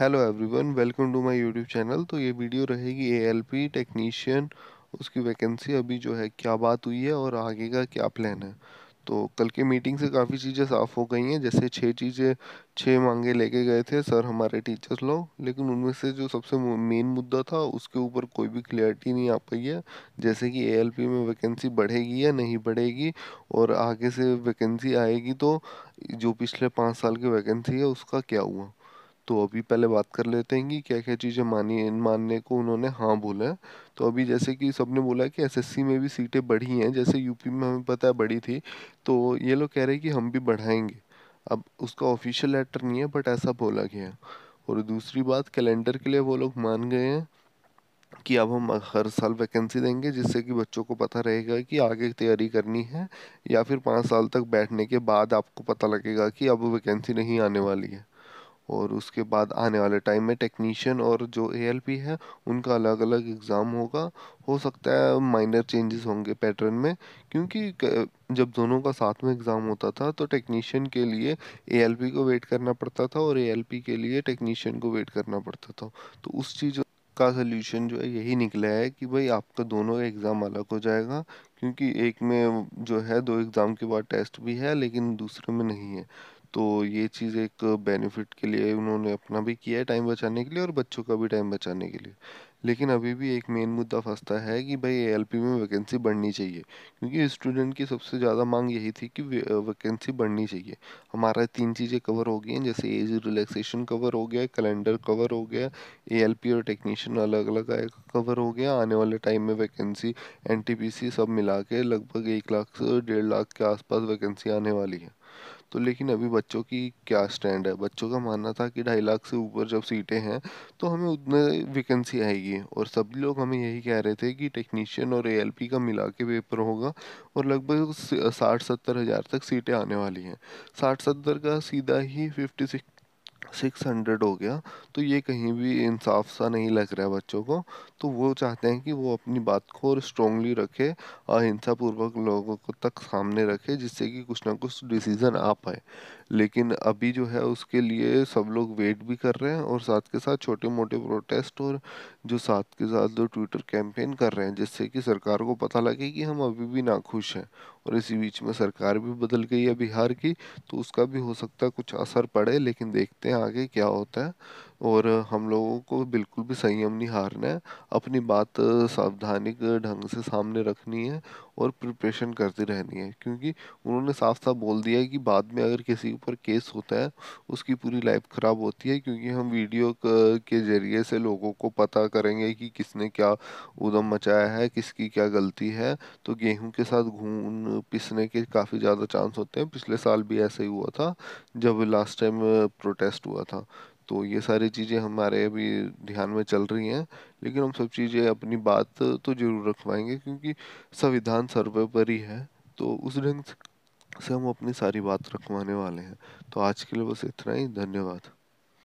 hello everyone welcome to my YouTube channel तो ये video रहेगी एएलपी टेक्नीशियन उसकी वैकेंसी अभी जो है क्या बात हुई है और आगे का क्या प्लान है तो कल के मीटिंग से काफ़ी चीज़ें साफ़ हो गई हैं जैसे छः चीज़ें छः मांगे लेके गए थे सर हमारे टीचर्स लोग लेकिन उनमें से जो सबसे मेन मुद्दा था उसके ऊपर कोई भी क्लियरिटी नहीं आ पाई है जैसे कि एएलपी में वैकेंसी बढ़ेगी या नहीं बढ़ेगी और आगे से वैकेंसी आएगी तो जो पिछले पाँच साल की वैकेंसी है उसका क्या हुआ तो अभी पहले बात कर लेते हैं कि क्या क्या चीज़ें मानी इन मानने को उन्होंने हाँ बोला है तो अभी जैसे कि सबने बोला कि एसएससी में भी सीटें बढ़ी हैं जैसे यूपी में हमें पता है बढ़ी थी तो ये लोग कह रहे हैं कि हम भी बढ़ाएंगे अब उसका ऑफिशियल लेटर नहीं है बट ऐसा बोला गया है और दूसरी बात कैलेंडर के लिए वो लोग मान गए हैं कि अब हम हर साल वैकेंसी देंगे जिससे कि बच्चों को पता रहेगा कि आगे तैयारी करनी है या फिर पाँच साल तक बैठने के बाद आपको पता लगेगा कि अब वैकेंसी नहीं आने वाली है और उसके बाद आने वाले टाइम में टेक्नीशियन और जो ए है उनका अलग अलग एग्ज़ाम होगा हो सकता है माइनर चेंजेस होंगे पैटर्न में क्योंकि जब दोनों का साथ में एग्ज़ाम होता था तो टेक्नीशियन के लिए ए को वेट करना पड़ता था और ए के लिए टेक्नीशियन को वेट करना पड़ता था तो उस चीज़ का सोल्यूशन जो है यही निकला है कि भाई आपका दोनों एग्ज़ाम अलग हो जाएगा क्योंकि एक में जो है दो एग्ज़ाम के बाद टेस्ट भी है लेकिन दूसरे में नहीं है तो ये चीज़ एक बेनिफिट के लिए उन्होंने अपना भी किया है टाइम बचाने के लिए और बच्चों का भी टाइम बचाने के लिए लेकिन अभी भी एक मेन मुद्दा फंसता है कि भाई एल में वैकेंसी बढ़नी चाहिए क्योंकि स्टूडेंट की सबसे ज़्यादा मांग यही थी कि वैकेंसी बढ़नी चाहिए हमारा तीन चीज़ें कवर हो गई हैं जैसे एज रिलैक्सेशन कवर हो गया कैलेंडर कवर हो गया ए और टेक्नीशियन अलग अलग आएगा कवर हो गया आने वाले टाइम में वैकेंसी एन सब मिला के लगभग एक लाख से डेढ़ लाख के आसपास वैकेंसी आने वाली है तो लेकिन अभी बच्चों की क्या स्टैंड है बच्चों का मानना था कि ढाई लाख से ऊपर जब सीटें हैं तो हमें उतने वैकेंसी आएगी और सभी लोग हमें यही कह रहे थे कि टेक्नीशियन और ए का मिला के पेपर होगा और लगभग साठ सत्तर हज़ार तक सीटें आने वाली हैं साठ सत्तर का सीधा ही फिफ्टी सिक्स सिक्स हंड्रेड हो गया तो ये कहीं भी इंसाफ सा नहीं लग रहा है बच्चों को तो वो चाहते हैं कि वो अपनी बात को और स्ट्रोंगली रखे अहिंसापूर्वक लोगों को तक सामने रखे जिससे कि कुछ ना कुछ डिसीज़न आ पाए लेकिन अभी जो है उसके लिए सब लोग वेट भी कर रहे हैं और साथ के साथ छोटे मोटे प्रोटेस्ट और जो साथ के साथ जो ट्विटर कैंपेन कर रहे हैं जिससे कि सरकार को पता लगे कि हम अभी भी नाखुश हैं और इसी बीच में सरकार भी बदल गई है बिहार की तो उसका भी हो सकता है कुछ असर पड़े लेकिन देखते हैं आगे क्या होता है और हम लोगों को बिल्कुल भी संयम नहीं हारना है अपनी बात सावधानिक ढंग से सामने रखनी है और प्रिपरेशन करती रहनी है क्योंकि उन्होंने साफ साफ बोल दिया है कि बाद में अगर किसी ऊपर केस होता है उसकी पूरी लाइफ ख़राब होती है क्योंकि हम वीडियो के ज़रिए से लोगों को पता करेंगे कि किसने क्या उदम मचाया है किसकी क्या गलती है तो गेहूं के साथ घून पिसने के काफ़ी ज़्यादा चांस होते हैं पिछले साल भी ऐसा ही हुआ था जब लास्ट टाइम प्रोटेस्ट हुआ था तो ये सारी चीज़ें हमारे अभी ध्यान में चल रही हैं लेकिन हम सब चीज़ें अपनी बात तो जरूर रखवाएंगे क्योंकि संविधान सर्वोपरि है तो उस ढंग से हम अपनी सारी बात रखवाने वाले हैं तो आज के लिए बस इतना ही धन्यवाद